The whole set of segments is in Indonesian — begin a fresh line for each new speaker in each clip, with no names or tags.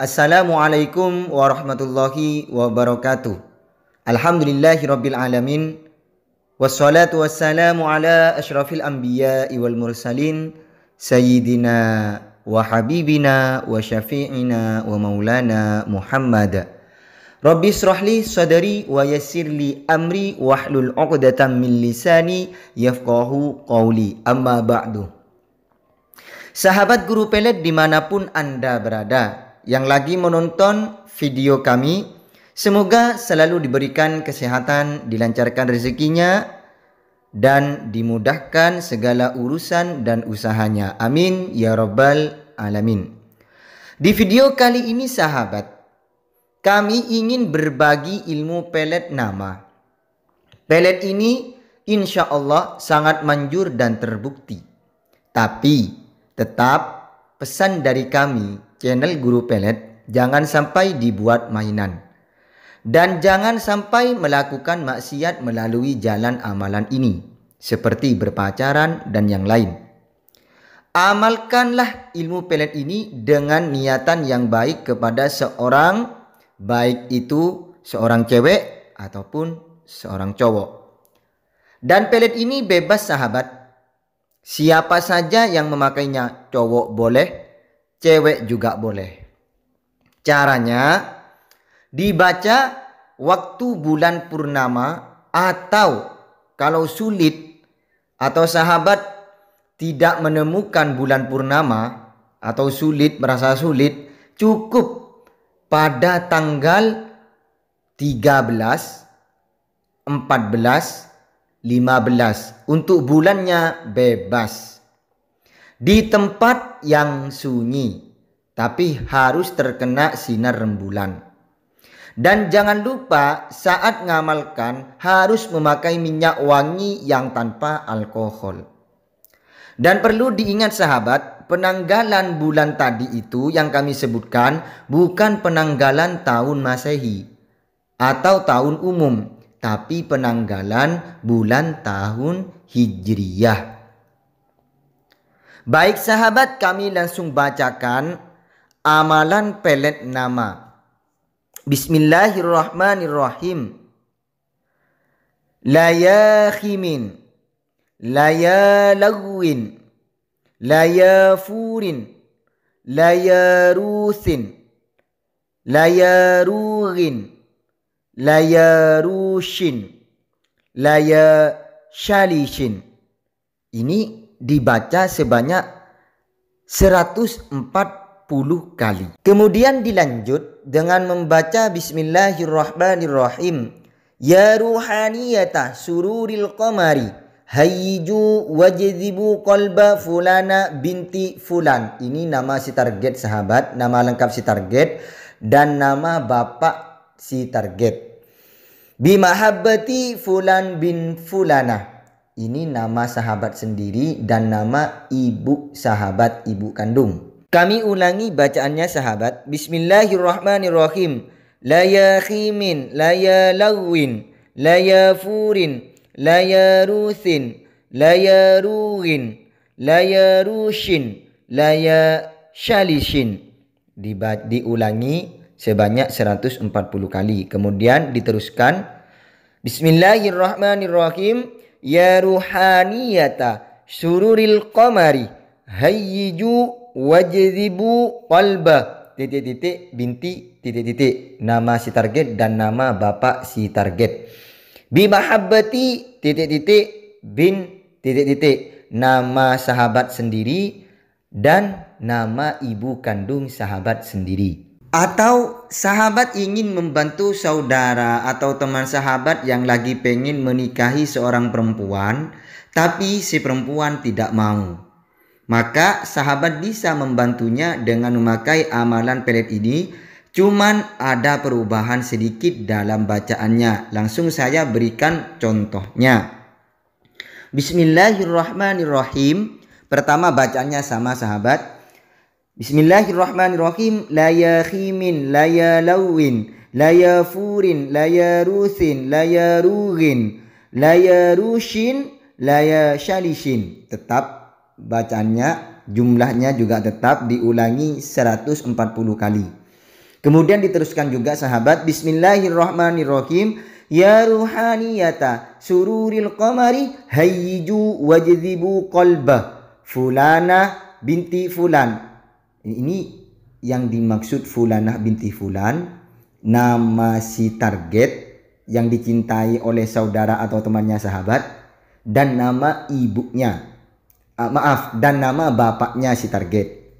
Assalamualaikum warahmatullahi wabarakatuh. Alhamdulillahirabbil alamin. Wassalatu wassalamu ala ashrafil anbiya wal mursalin sayyidina wa habibina wa syafi'ina wa maulana Muhammad. Rabbi israhli sadari wa yassirli amri wahlul uqdatan min lisani yafqahu qawli. Amma ba'du. Sahabat guru pelet dimanapun Anda berada, yang lagi menonton video kami. Semoga selalu diberikan kesehatan, dilancarkan rezekinya, dan dimudahkan segala urusan dan usahanya. Amin ya Rabbal 'Alamin. Di video kali ini, sahabat, kami ingin berbagi ilmu pelet nama. Pelet ini insya Allah sangat manjur dan terbukti. Tapi tetap pesan dari kami channel Guru Pelet jangan sampai dibuat mainan. Dan jangan sampai melakukan maksiat melalui jalan amalan ini, seperti berpacaran dan yang lain. Amalkanlah ilmu pelet ini dengan niatan yang baik kepada seorang, baik itu seorang cewek ataupun seorang cowok. Dan pelet ini bebas sahabat, Siapa saja yang memakainya, cowok boleh, cewek juga boleh. Caranya dibaca waktu bulan purnama atau kalau sulit atau sahabat tidak menemukan bulan purnama atau sulit merasa sulit cukup pada tanggal 13 14 15 untuk bulannya bebas di tempat yang sunyi, tapi harus terkena sinar rembulan. Dan jangan lupa saat ngamalkan harus memakai minyak wangi yang tanpa alkohol. Dan perlu diingat sahabat, penanggalan bulan tadi itu yang kami sebutkan bukan penanggalan tahun Masehi atau tahun umum, tapi penanggalan bulan tahun Hijriyah. Baik sahabat, kami langsung bacakan amalan pelet nama. Bismillahirrahmanirrahim. Layakhimin. Layalawin. Layafurin. Layarusin. Layarugin. Ya Laya shalishin Ini dibaca sebanyak 140 kali. Kemudian dilanjut dengan membaca Bismillahirrahmanirrahim. Ya ruhaniyata sururil qamari hayju wajdibu qalba fulana binti fulan. Ini nama si target sahabat, nama lengkap si target dan nama bapak si target. Bimahabbati fulan bin fulana ini nama sahabat sendiri dan nama ibu sahabat ibu kandung. Kami ulangi bacaannya sahabat. Bismillahirrahmanirrahim. La ya khimin, la ya la ya furin, la ya ruthin, la ya la ya rushin, la ya shalishin. Diba diulangi sebanyak 140 kali. Kemudian diteruskan Bismillahirrahmanirrahim ya ruhaniyata sururil qamari hayyiju wajzibu qalba titik titik binti titik titik nama si target dan nama bapak si target bi mahabbati titik titik bin titik titik nama sahabat sendiri dan nama ibu kandung sahabat sendiri atau sahabat ingin membantu saudara atau teman sahabat yang lagi pengen menikahi seorang perempuan, tapi si perempuan tidak mau. Maka sahabat bisa membantunya dengan memakai amalan pelet ini, cuman ada perubahan sedikit dalam bacaannya. Langsung saya berikan contohnya. Bismillahirrahmanirrahim. Pertama bacaannya sama sahabat. Bismillahirrahmanirrahim la ya khimin, la ya lawin, la yafurin la yarusin la ya rugin, la yarushin la yashalishin tetap bacanya, jumlahnya juga tetap diulangi 140 kali kemudian diteruskan juga sahabat bismillahirrahmanirrahim ya ruhaniyata sururil qamari hayyiju wajdhibu qalbah fulana binti fulan ini yang dimaksud Fulanah binti Fulan nama si target yang dicintai oleh saudara atau temannya sahabat dan nama ibunya uh, maaf dan nama bapaknya si target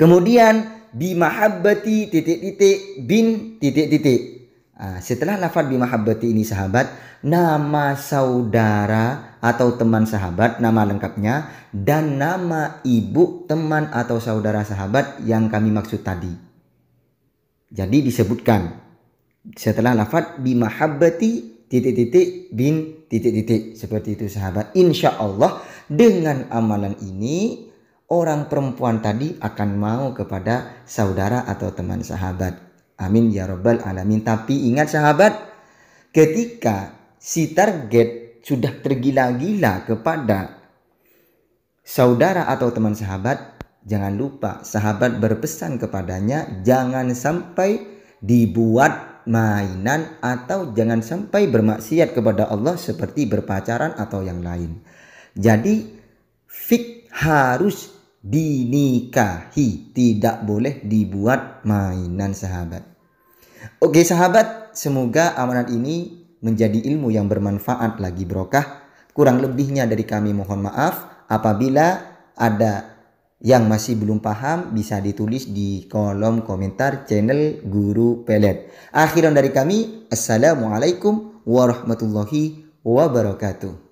kemudian bimahabbati titik-titik bin titik-titik Ah, setelah lafad bimahabbati ini sahabat, nama saudara atau teman sahabat, nama lengkapnya, dan nama ibu teman atau saudara sahabat yang kami maksud tadi. Jadi disebutkan setelah lafad bimahabbati titik-titik bin titik-titik seperti itu sahabat. Insya Allah dengan amalan ini orang perempuan tadi akan mau kepada saudara atau teman sahabat. Amin ya rabbal alamin. Tapi ingat sahabat, ketika si target sudah tergila-gila kepada saudara atau teman sahabat, jangan lupa sahabat berpesan kepadanya jangan sampai dibuat mainan atau jangan sampai bermaksiat kepada Allah seperti berpacaran atau yang lain. Jadi fik harus dinikahi, tidak boleh dibuat mainan sahabat. Oke sahabat, semoga amanat ini menjadi ilmu yang bermanfaat lagi brokah. Kurang lebihnya dari kami mohon maaf apabila ada yang masih belum paham bisa ditulis di kolom komentar channel Guru Pelet. Akhiran dari kami, Assalamualaikum warahmatullahi wabarakatuh.